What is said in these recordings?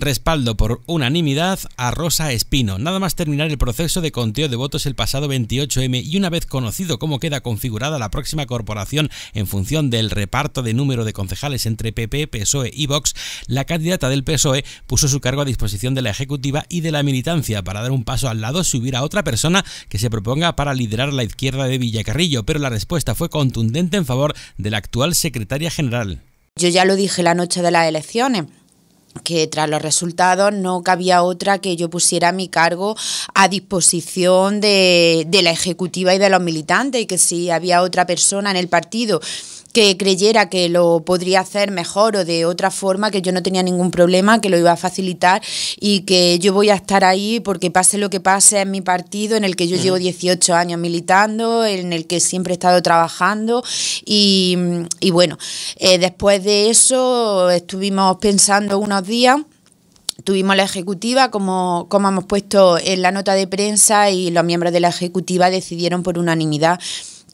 respaldo por unanimidad a Rosa Espino. Nada más terminar el proceso de conteo de votos el pasado 28M y una vez conocido cómo queda configurada la próxima corporación en función del reparto de número de concejales entre PP, PSOE y Vox, la candidata del PSOE puso su cargo a disposición de la Ejecutiva y de la militancia para dar un paso al lado si hubiera otra persona que se proponga para liderar la izquierda de Villacarrillo, pero la respuesta fue contundente en favor de la actual secretaria general. Yo ya lo dije la noche de las elecciones que tras los resultados no cabía otra que yo pusiera mi cargo a disposición de, de la Ejecutiva y de los militantes y que si había otra persona en el partido que creyera que lo podría hacer mejor o de otra forma, que yo no tenía ningún problema, que lo iba a facilitar y que yo voy a estar ahí porque pase lo que pase en mi partido, en el que yo llevo 18 años militando, en el que siempre he estado trabajando y, bueno, eh, después de eso estuvimos pensando unos días tuvimos la ejecutiva, como, como hemos puesto en la nota de prensa, y los miembros de la ejecutiva decidieron por unanimidad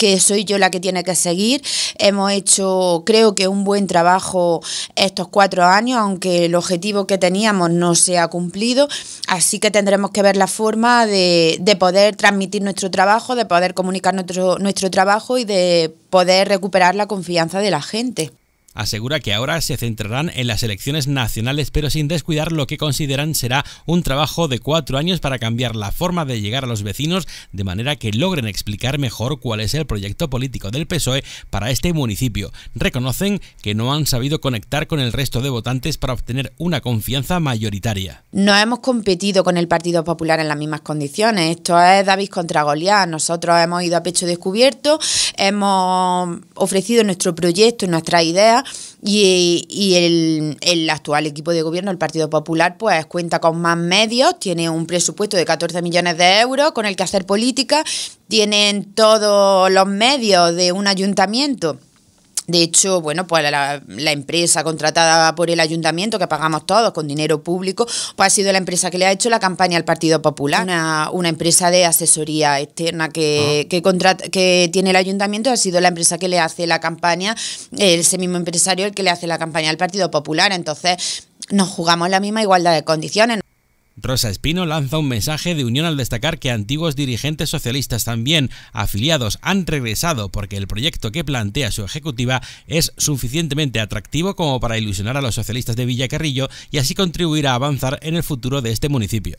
que soy yo la que tiene que seguir. Hemos hecho, creo que, un buen trabajo estos cuatro años, aunque el objetivo que teníamos no se ha cumplido. Así que tendremos que ver la forma de, de poder transmitir nuestro trabajo, de poder comunicar nuestro, nuestro trabajo y de poder recuperar la confianza de la gente asegura que ahora se centrarán en las elecciones nacionales pero sin descuidar lo que consideran será un trabajo de cuatro años para cambiar la forma de llegar a los vecinos de manera que logren explicar mejor cuál es el proyecto político del PSOE para este municipio. Reconocen que no han sabido conectar con el resto de votantes para obtener una confianza mayoritaria. No hemos competido con el Partido Popular en las mismas condiciones. Esto es David contra Goliat. Nosotros hemos ido a pecho descubierto, hemos ofrecido nuestro proyecto, nuestras ideas y, y el, el, actual equipo de gobierno, el Partido Popular, pues cuenta con más medios, tiene un presupuesto de 14 millones de euros con el que hacer política, tienen todos los medios de un ayuntamiento de hecho, bueno, pues la, empresa contratada por el ayuntamiento, que pagamos todos con dinero público, pues ha sido la empresa que le ha hecho la campaña al Partido Popular. Una, una empresa de asesoría externa que, ah. que, que, tiene el ayuntamiento ha sido la empresa que le hace la campaña, ese mismo empresario el que le hace la campaña al Partido Popular. Entonces, nos jugamos la misma igualdad de condiciones. Rosa Espino lanza un mensaje de unión al destacar que antiguos dirigentes socialistas también afiliados han regresado porque el proyecto que plantea su ejecutiva es suficientemente atractivo como para ilusionar a los socialistas de Villacarrillo y así contribuir a avanzar en el futuro de este municipio.